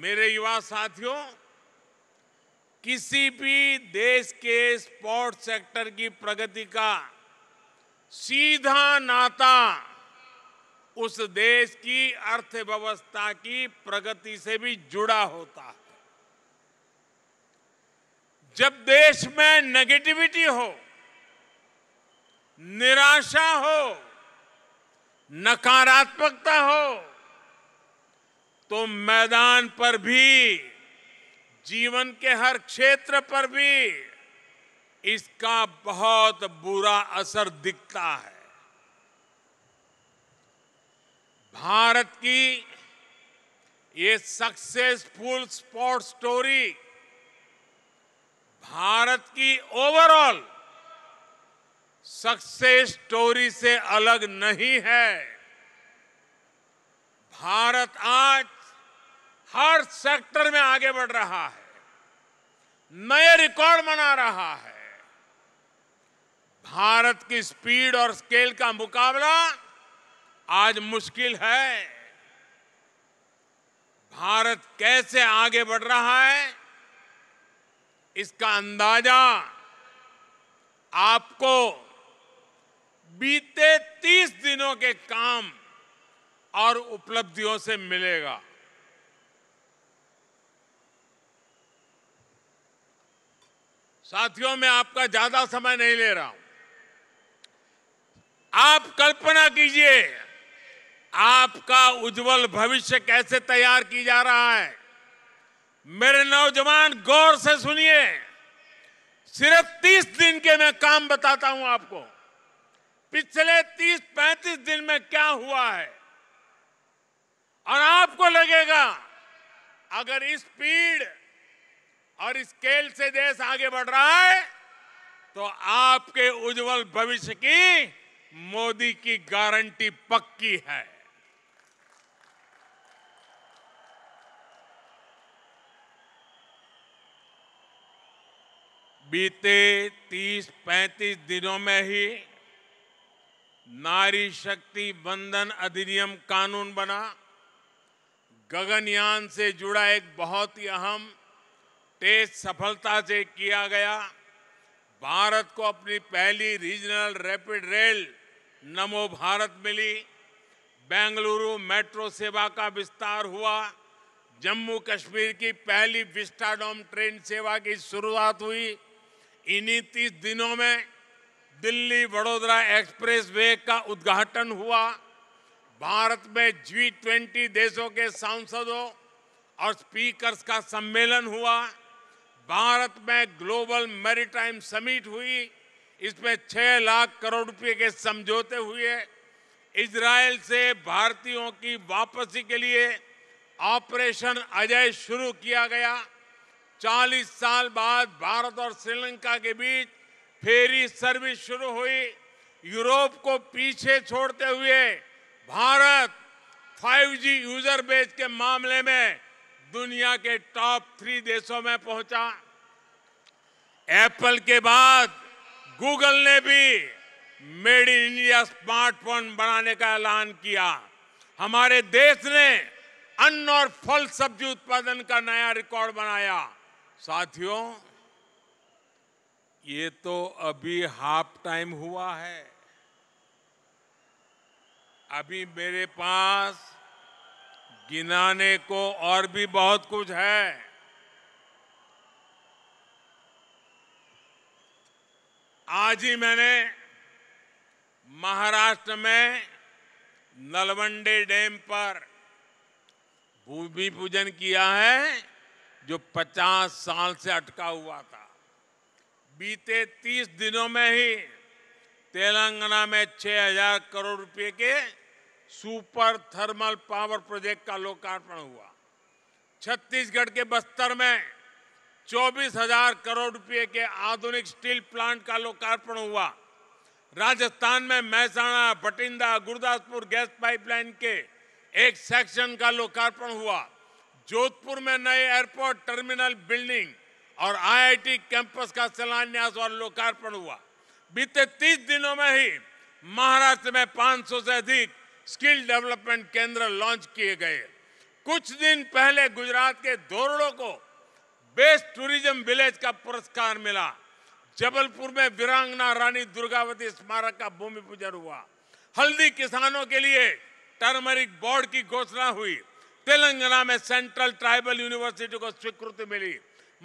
मेरे युवा साथियों किसी भी देश के स्पोर्ट्स सेक्टर की प्रगति का सीधा नाता उस देश की अर्थव्यवस्था की प्रगति से भी जुड़ा होता है जब देश में नेगेटिविटी हो निराशा हो नकारात्मकता हो तो मैदान पर भी जीवन के हर क्षेत्र पर भी इसका बहुत बुरा असर दिखता है भारत की ये सक्सेसफुल स्पोर्ट्स स्टोरी भारत की ओवरऑल सक्सेस स्टोरी से अलग नहीं है भारत आज हर सेक्टर में आगे बढ़ रहा है नए रिकॉर्ड बना रहा है भारत की स्पीड और स्केल का मुकाबला आज मुश्किल है भारत कैसे आगे बढ़ रहा है इसका अंदाजा आपको बीते 30 दिनों के काम और उपलब्धियों से मिलेगा साथियों मैं आपका ज्यादा समय नहीं ले रहा हूं आप कल्पना कीजिए आपका उज्जवल भविष्य कैसे तैयार की जा रहा है मेरे नौजवान गौर से सुनिए सिर्फ तीस दिन के मैं काम बताता हूं आपको पिछले तीस पैंतीस दिन में क्या हुआ है और आपको लगेगा अगर इस स्पीड और इस खेल से देश आगे बढ़ रहा है तो आपके उज्जवल भविष्य की मोदी की गारंटी पक्की है बीते 30-35 दिनों में ही नारी शक्ति बंधन अधिनियम कानून बना गगनयान से जुड़ा एक बहुत ही अहम टेस्ट सफलता से किया गया भारत को अपनी पहली रीजनल रैपिड रेल नमो भारत मिली बेंगलुरु मेट्रो सेवा का विस्तार हुआ जम्मू कश्मीर की पहली विस्टाडोम ट्रेन सेवा की शुरुआत हुई इन्हीं तीस दिनों में दिल्ली वडोदरा एक्सप्रेस वे का उद्घाटन हुआ भारत में जी ट्वेंटी देशों के सांसदों और स्पीकर्स का सम्मेलन हुआ भारत में ग्लोबल मैरीटाइम समिट हुई इसमें छह लाख करोड़ रुपए के समझौते हुए इसराइल से भारतीयों की वापसी के लिए ऑपरेशन अजय शुरू किया गया 40 साल बाद भारत और श्रीलंका के बीच फेरी सर्विस शुरू हुई यूरोप को पीछे छोड़ते हुए भारत 5G यूजर बेस के मामले में दुनिया के टॉप थ्री देशों में पहुंचा एप्पल के बाद गूगल ने भी मेड इन इंडिया स्मार्टफोन बनाने का ऐलान किया हमारे देश ने अन्न और फल सब्जी उत्पादन का नया रिकॉर्ड बनाया साथियों ये तो अभी हाफ टाइम हुआ है अभी मेरे पास गिनाने को और भी बहुत कुछ है आज ही मैंने महाराष्ट्र में नलवंडे डैम पर भूमि पूजन किया है जो 50 साल से अटका हुआ था बीते 30 दिनों में ही तेलंगाना में 6000 करोड़ रुपए के सुपर थर्मल पावर प्रोजेक्ट का लोकार्पण हुआ छत्तीसगढ़ के बस्तर में चौबीस हजार करोड़ रुपए के आधुनिक स्टील प्लांट का लोकार्पण हुआ राजस्थान में महसाणा भटिंदा गुरदासपुर गैस पाइपलाइन के एक सेक्शन का लोकार्पण हुआ जोधपुर में नए एयरपोर्ट टर्मिनल बिल्डिंग और आईआईटी कैंपस का शिलान्यास और लोकार्पण हुआ बीते 30 दिनों में ही महाराष्ट्र में 500 से अधिक स्किल डेवलपमेंट केंद्र लॉन्च किए गए कुछ दिन पहले गुजरात के धोरड़ों को बेस्ट टूरिज्म विलेज का पुरस्कार मिला जबलपुर में वीरांगना रानी दुर्गावती स्मारक का भूमि पूजन हुआ हल्दी किसानों के लिए टर्मरिक बोर्ड की घोषणा हुई तेलंगाना में सेंट्रल ट्राइबल यूनिवर्सिटी को स्वीकृति मिली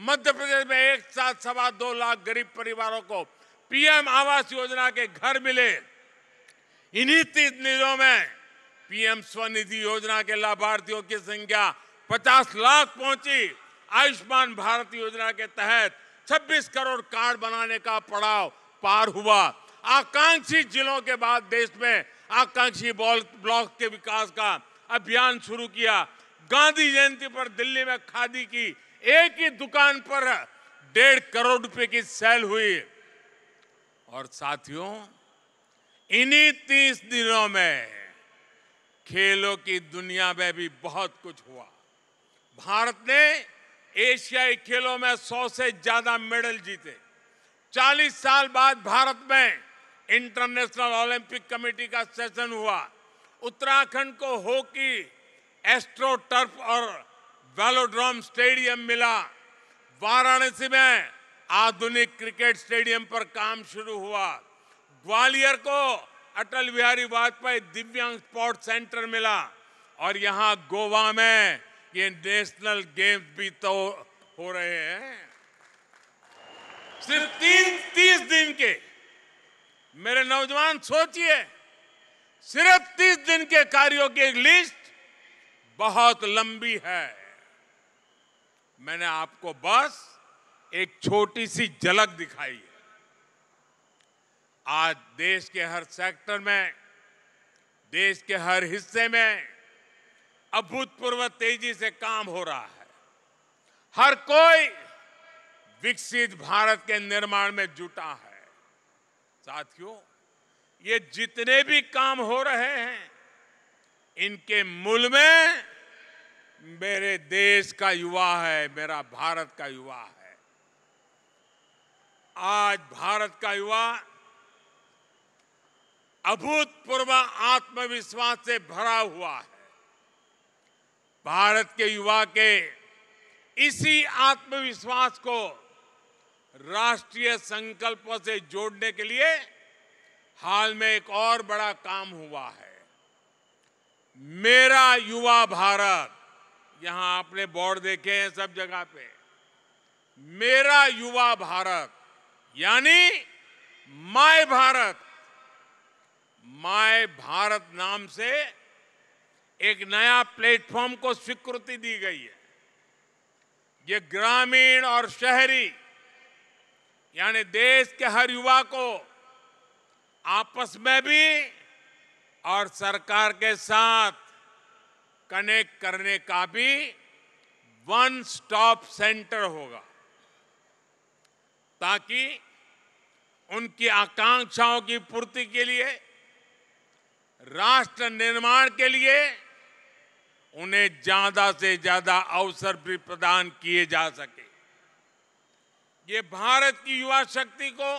मध्य प्रदेश में एक साथ सवा दो लाख गरीब परिवारों को पीएम आवास योजना के घर मिले इन्हीं तीस निधियों में पीएम स्वनिधि योजना के लाभार्थियों की संख्या 50 लाख पहुंची आयुष्मान भारत योजना के तहत 26 करोड़ कार्ड बनाने का पड़ाव पार हुआ आकांक्षी जिलों के बाद देश में आकांक्षी ब्लॉक के विकास का अभियान शुरू किया गांधी जयंती पर दिल्ली में खादी की एक ही दुकान पर डेढ़ करोड़ रुपए की सेल हुई और साथियों इन्हीं तीस दिनों में खेलों की दुनिया में भी बहुत कुछ हुआ भारत ने एशियाई खेलों में सौ से ज्यादा मेडल जीते 40 साल बाद भारत में इंटरनेशनल ओलंपिक कमेटी का सेशन हुआ उत्तराखंड को हॉकी एस्ट्रो टर्फ और वेलोड्रोम स्टेडियम मिला वाराणसी में आधुनिक क्रिकेट स्टेडियम पर काम शुरू हुआ ग्वालियर को अटल बिहारी वाजपेयी दिव्यांग स्पोर्ट सेंटर मिला और यहाँ गोवा में ये नेशनल गेम्स भी तो हो रहे हैं सिर्फ तीन तीस दिन के मेरे नौजवान सोचिए सिर्फ तीस दिन के कार्यों की एक लिस्ट बहुत लंबी है मैंने आपको बस एक छोटी सी झलक दिखाई आज देश के हर सेक्टर में देश के हर हिस्से में अभूतपूर्व तेजी से काम हो रहा है हर कोई विकसित भारत के निर्माण में जुटा है साथियों ये जितने भी काम हो रहे हैं इनके मूल में मेरे देश का युवा है मेरा भारत का युवा है आज भारत का युवा अभूतपूर्व आत्मविश्वास से भरा हुआ है भारत के युवा के इसी आत्मविश्वास को राष्ट्रीय संकल्पों से जोड़ने के लिए हाल में एक और बड़ा काम हुआ है मेरा युवा भारत यहां आपने बोर्ड देखे हैं सब जगह पे मेरा युवा भारत यानी माय भारत माय भारत नाम से एक नया प्लेटफॉर्म को स्वीकृति दी गई है ये ग्रामीण और शहरी यानी देश के हर युवा को आपस में भी और सरकार के साथ कनेक्ट करने का भी वन स्टॉप सेंटर होगा ताकि उनकी आकांक्षाओं की पूर्ति के लिए राष्ट्र निर्माण के लिए उन्हें ज्यादा से ज्यादा अवसर भी प्रदान किए जा सके ये भारत की युवा शक्ति को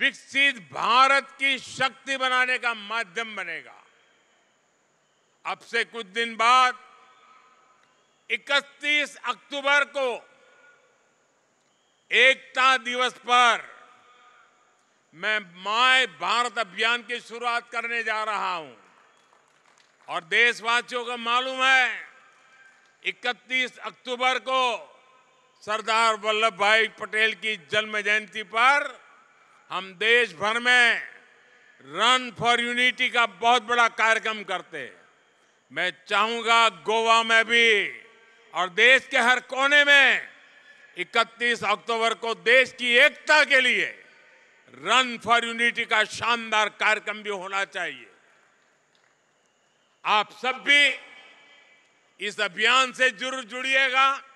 विकसित भारत की शक्ति बनाने का माध्यम बनेगा अब से कुछ दिन बाद 31 अक्टूबर को एकता दिवस पर मैं माय भारत अभियान की शुरुआत करने जा रहा हूं और देशवासियों को मालूम है 31 अक्टूबर को सरदार वल्लभ भाई पटेल की जन्म जयंती पर हम देश भर में रन फॉर यूनिटी का बहुत बड़ा कार्यक्रम करते मैं चाहूंगा गोवा में भी और देश के हर कोने में 31 अक्टूबर को देश की एकता के लिए रन फॉर यूनिटी का शानदार कार्यक्रम भी होना चाहिए आप सब भी इस अभियान से जरूर जुड़िएगा